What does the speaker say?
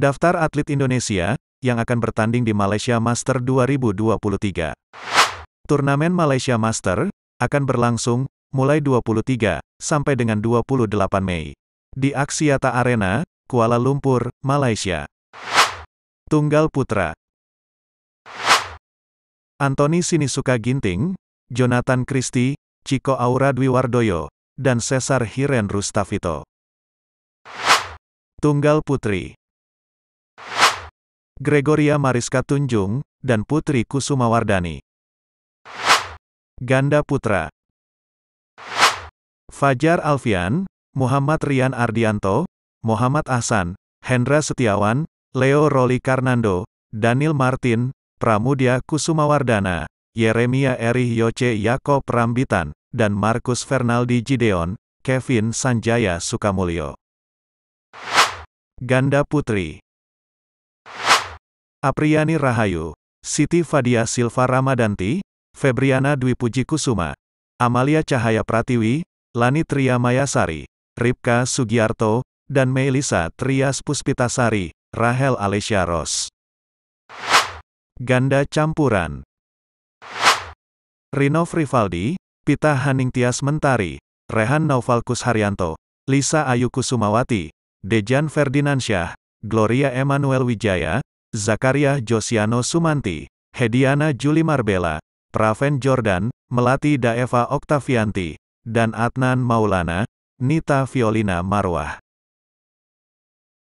Daftar atlet Indonesia yang akan bertanding di Malaysia Master 2023. Turnamen Malaysia Master akan berlangsung mulai 23 sampai dengan 28 Mei di Aksiata Arena, Kuala Lumpur, Malaysia. Tunggal Putra. Anthony Sinisuka Ginting, Jonathan Christie, Chico Aura Dwiwardoyo, dan Cesar Hiren Rustavito. Tunggal Putri. Gregoria Mariska Tunjung, dan Putri Kusuma Wardani. Ganda Putra Fajar Alfian, Muhammad Rian Ardianto, Muhammad Ahsan, Hendra Setiawan, Leo Roli Karnando, Daniel Martin, Pramudia Kusumawardana, Yeremia Eri Yoce Yakob Rambitan, dan Markus Fernaldi Gideon, Kevin Sanjaya Sukamulyo. Ganda Putri Apriani Rahayu, Siti Fadia Silva Ramadanti, Febriana Dwi Puji Kusuma, Amalia Cahaya Pratiwi, Lani Tria Mayasari, Ripka Sugiarto, dan Melisa Trias Puspitasari, Rahel Alesia Ros. Ganda campuran Rino Frivaldi, Pita Haningtias Mentari, Rehan Novalkus Haryanto, Lisa Ayu Kusumawati, Dejan Ferdinand Syah, Gloria Emanuel Wijaya, Zakaria Josiano Sumanti, Hediana Juli Marbella, Praven Jordan, Melati Daeva Oktavianti, dan Adnan Maulana, Nita Violina Marwah.